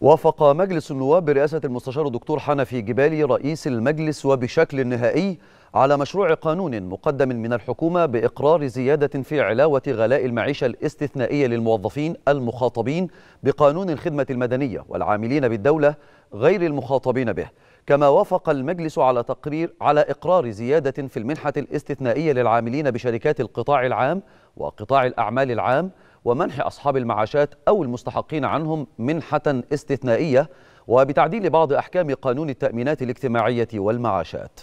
وافق مجلس النواب برئاسة المستشار الدكتور حنفي جبالي رئيس المجلس وبشكل نهائي على مشروع قانون مقدم من الحكومة بإقرار زيادة في علاوة غلاء المعيشة الاستثنائية للموظفين المخاطبين بقانون الخدمة المدنية والعاملين بالدولة غير المخاطبين به كما وافق المجلس على تقرير على إقرار زيادة في المنحة الاستثنائية للعاملين بشركات القطاع العام وقطاع الأعمال العام ومنح أصحاب المعاشات أو المستحقين عنهم منحة استثنائية وبتعديل بعض أحكام قانون التأمينات الاجتماعية والمعاشات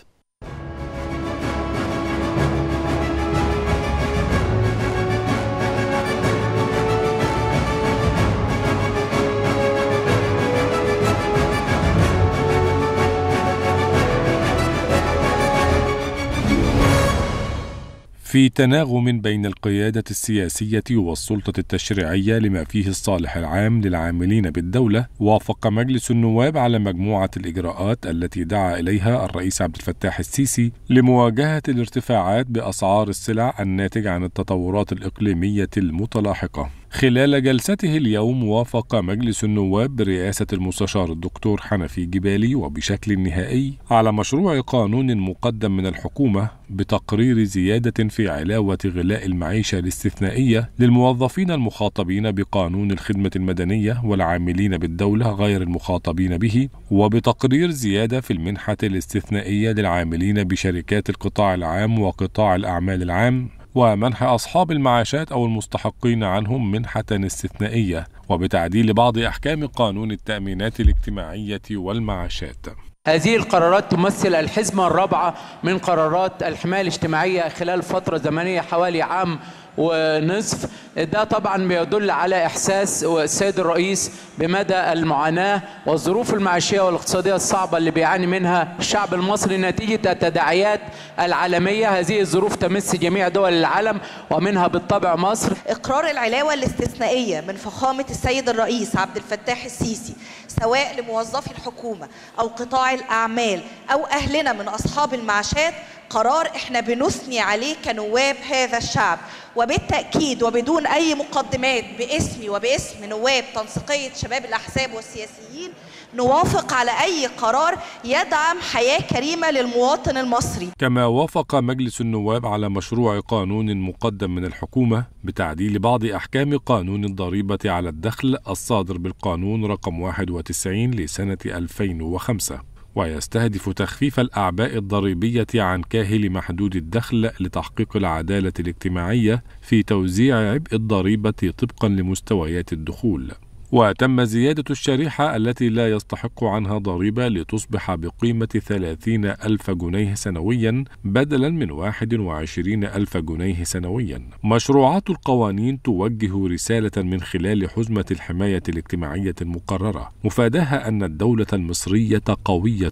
في تناغم بين القيادة السياسية والسلطة التشريعية لما فيه الصالح العام للعاملين بالدولة، وافق مجلس النواب على مجموعة الإجراءات التي دعا إليها الرئيس عبد الفتاح السيسي لمواجهة الارتفاعات بأسعار السلع الناتج عن التطورات الإقليمية المتلاحقة. خلال جلسته اليوم وافق مجلس النواب برئاسة المستشار الدكتور حنفي جبالي وبشكل نهائي على مشروع قانون مقدم من الحكومة بتقرير زيادة في علاوة غلاء المعيشة الاستثنائية للموظفين المخاطبين بقانون الخدمة المدنية والعاملين بالدولة غير المخاطبين به وبتقرير زيادة في المنحة الاستثنائية للعاملين بشركات القطاع العام وقطاع الأعمال العام ومنح أصحاب المعاشات أو المستحقين عنهم منحة استثنائية وبتعديل بعض أحكام قانون التأمينات الاجتماعية والمعاشات هذه القرارات تمثل الحزمة الرابعة من قرارات الحماية الاجتماعية خلال فترة زمنية حوالي عام ونصف ده طبعا بيدل على إحساس السيد الرئيس بمدى المعاناة والظروف المعيشية والاقتصادية الصعبة اللي بيعاني منها الشعب المصري نتيجة التداعيات العالمية هذه الظروف تمس جميع دول العالم ومنها بالطبع مصر إقرار العلاوة الاستثنائية من فخامة السيد الرئيس عبد الفتاح السيسي سواء لموظفي الحكومة أو قطاع الأعمال أو أهلنا من أصحاب المعاشات قرار احنا بنثني عليه كنواب هذا الشعب وبالتاكيد وبدون اي مقدمات باسمي وباسم نواب تنسيقيه شباب الاحزاب والسياسيين نوافق على اي قرار يدعم حياه كريمه للمواطن المصري. كما وافق مجلس النواب على مشروع قانون مقدم من الحكومه بتعديل بعض احكام قانون الضريبه على الدخل الصادر بالقانون رقم 91 لسنه 2005. ويستهدف تخفيف الأعباء الضريبية عن كاهل محدود الدخل لتحقيق العدالة الاجتماعية في توزيع عبء الضريبة طبقا لمستويات الدخول وتم زيادة الشريحة التي لا يستحق عنها ضريبة لتصبح بقيمة 30 ألف جنيه سنويا بدلا من 21 ألف جنيه سنويا مشروعات القوانين توجه رسالة من خلال حزمة الحماية الاجتماعية المقررة مفادها أن الدولة المصرية قوية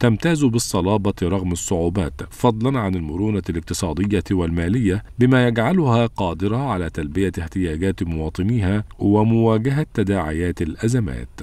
تمتاز بالصلابة رغم الصعوبات فضلا عن المرونة الاقتصادية والمالية بما يجعلها قادرة على تلبية احتياجات مواطنيها ومواجهة تداعيات داعيات الأزمات